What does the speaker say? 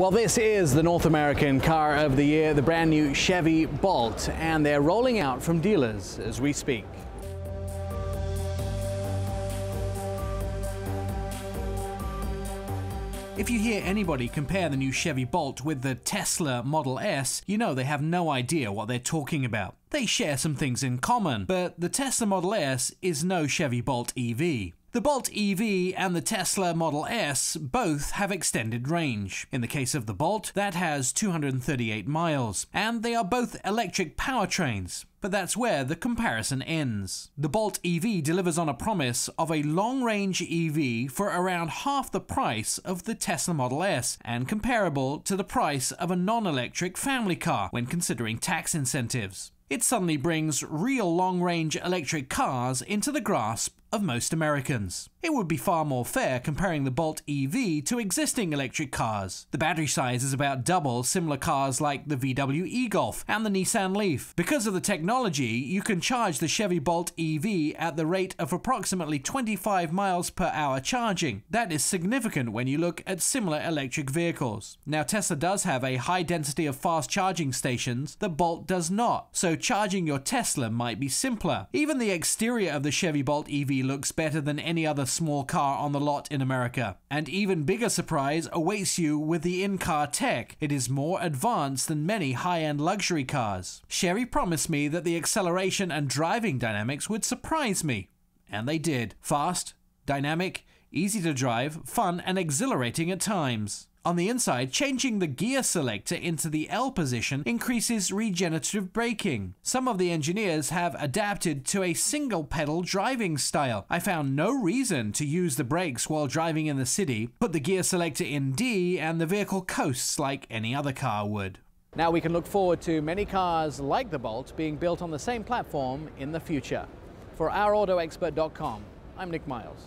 Well, this is the North American Car of the Year, the brand new Chevy Bolt, and they're rolling out from dealers as we speak. If you hear anybody compare the new Chevy Bolt with the Tesla Model S, you know they have no idea what they're talking about. They share some things in common, but the Tesla Model S is no Chevy Bolt EV. The Bolt EV and the Tesla Model S both have extended range. In the case of the Bolt, that has 238 miles, and they are both electric powertrains, but that's where the comparison ends. The Bolt EV delivers on a promise of a long range EV for around half the price of the Tesla Model S and comparable to the price of a non electric family car when considering tax incentives. It suddenly brings real long range electric cars into the grasp of most Americans. It would be far more fair comparing the Bolt EV to existing electric cars. The battery size is about double similar cars like the VW e-Golf and the Nissan Leaf. Because of the technology, you can charge the Chevy Bolt EV at the rate of approximately 25 miles per hour charging. That is significant when you look at similar electric vehicles. Now Tesla does have a high density of fast charging stations, the Bolt does not, so charging your Tesla might be simpler. Even the exterior of the Chevy Bolt EV looks better than any other small car on the lot in America. And even bigger surprise awaits you with the in-car tech. It is more advanced than many high-end luxury cars. Sherry promised me that the acceleration and driving dynamics would surprise me. And they did. Fast, dynamic, Easy to drive, fun, and exhilarating at times. On the inside, changing the gear selector into the L position increases regenerative braking. Some of the engineers have adapted to a single pedal driving style. I found no reason to use the brakes while driving in the city, put the gear selector in D and the vehicle coasts like any other car would. Now we can look forward to many cars like the Bolt being built on the same platform in the future. For OurAutoExpert.com, I'm Nick Miles.